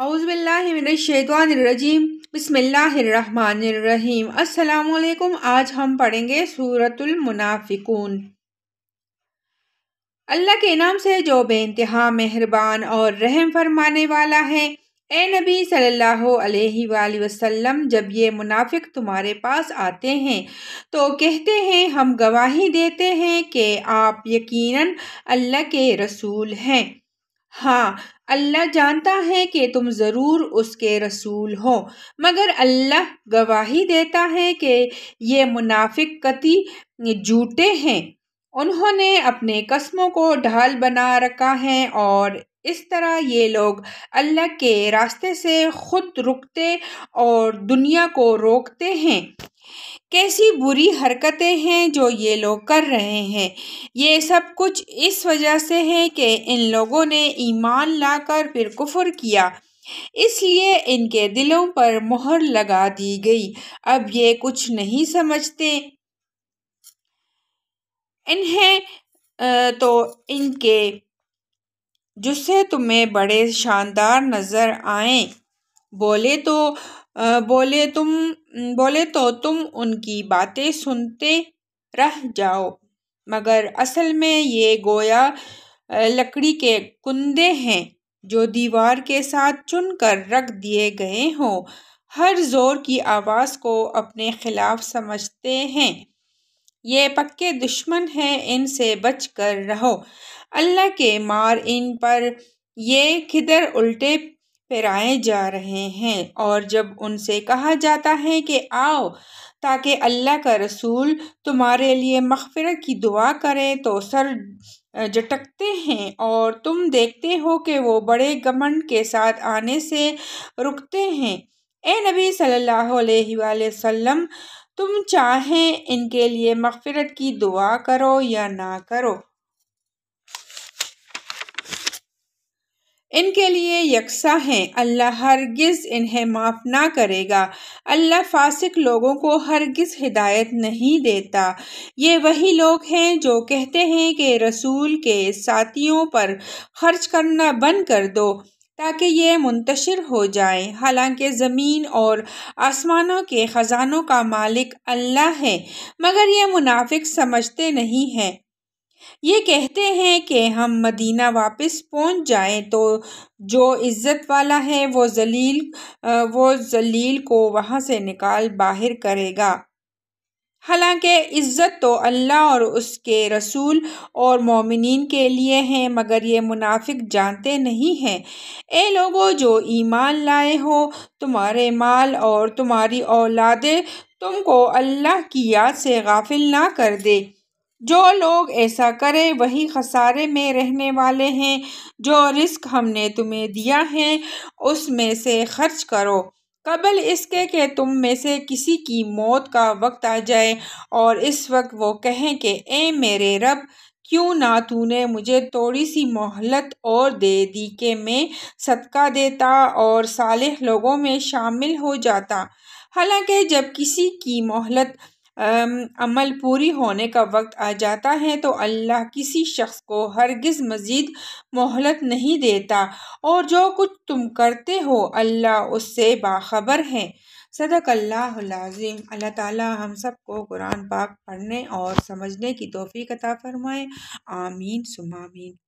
अउज़बिल्लाशैतवानरजीम बसमीम अल्लाम आज हम पढ़ेंगे सूरतुलमुनाफिकून अल्लाह के नाम से जो बेानतहा मेहरबान और रहम फरमाने वाला है ए नबी सल्लल्लाहु अलैहि वसल्लम जब ये मुनाफिक तुम्हारे पास आते हैं तो कहते हैं हम गवाही देते हैं कि आप यकीनन अल्लाह के रसूल हैं हाँ अल्लाह जानता है कि तुम ज़रूर उसके रसूल हो मगर अल्लाह गवाही देता है कि ये मुनाफिक कति झूठे हैं उन्होंने अपने कस्मों को ढाल बना रखा है और इस तरह ये लोग अल्लाह के रास्ते से ख़ुद रुकते और दुनिया को रोकते हैं कैसी बुरी हरकतें हैं जो ये लोग कर रहे हैं ये सब कुछ इस वजह से है कि इन लोगों ने ईमान लाकर फिर कुफर किया इसलिए इनके दिलों पर मोहर लगा दी गई अब ये कुछ नहीं समझते इन्हें तो इनके जिससे तुम्हें बड़े शानदार नज़र आए बोले तो बोले तुम बोले तो तुम उनकी बातें सुनते रह जाओ मगर असल में ये गोया लकड़ी के कुंदे हैं जो दीवार के साथ चुन कर रख दिए गए हों हर ज़ोर की आवाज़ को अपने खिलाफ समझते हैं ये पक्के दुश्मन हैं इनसे बच कर रहो अल्लाह के मार इन पर ये किधर उल्टे फेराए जा रहे हैं और जब उनसे कहा जाता है कि आओ ताकि अल्लाह का रसूल तुम्हारे लिए मखफर की दुआ करें तो सर जटकते हैं और तुम देखते हो कि वो बड़े गमंड के साथ आने से रुकते हैं ए नबी सल्लल्लाहु अलैहि वसल्लम तुम चाहें इनके लिए मगफ़रत की दुआ करो या ना करो इनके लिए यकसा हैं अल्लाह हरगिज़ इन्हें माफ़ ना करेगा अल्लाह फासिक लोगों को हरगिज़ हिदायत नहीं देता ये वही लोग हैं जो कहते हैं कि रसूल के साथियों पर खर्च करना बंद कर दो ताकि ये मुंतशर हो जाए हालांकि ज़मीन और आसमानों के ख़जानों का मालिक अल्लाह है मगर ये मुनाफिक समझते नहीं हैं ये कहते हैं कि हम मदीना वापस पहुंच जाएं तो जो इज़्ज़त वाला है वो जलील वो जलील को वहाँ से निकाल बाहर करेगा हालांकि इज़्ज़त तो अल्लाह और उसके रसूल और मोमिन के लिए हैं मगर ये मुनाफिक जानते नहीं हैं ए लोगों जो ईमान लाए हो तुम्हारे माल और तुम्हारी औलादें तुमको अल्लाह की याद से गाफिल ना कर दे जो लोग ऐसा करें वही खसारे में रहने वाले हैं जो रिस्क हमने तुम्हें दिया है उसमें से खर्च करो कबल इसके कि तुम में से किसी की मौत का वक्त आ जाए और इस वक्त वो कहें कि ए मेरे रब क्यों ना तूने मुझे थोड़ी सी मोहलत और दे दी कि मैं सदका देता और साले लोगों में शामिल हो जाता हालांकि जब किसी की मोहलत अमल पूरी होने का वक्त आ जाता है तो अल्लाह किसी शख्स को हरगिज़ मज़ीद मोहलत नहीं देता और जो कुछ तुम करते हो अल्लाह उससे बाखबर है सदक अल्लाज़ीम अल्लाह ताला हम सबको कुरान पाक पढ़ने और समझने की तोफ़ी कता फ़रमाए आमीन सुमामीन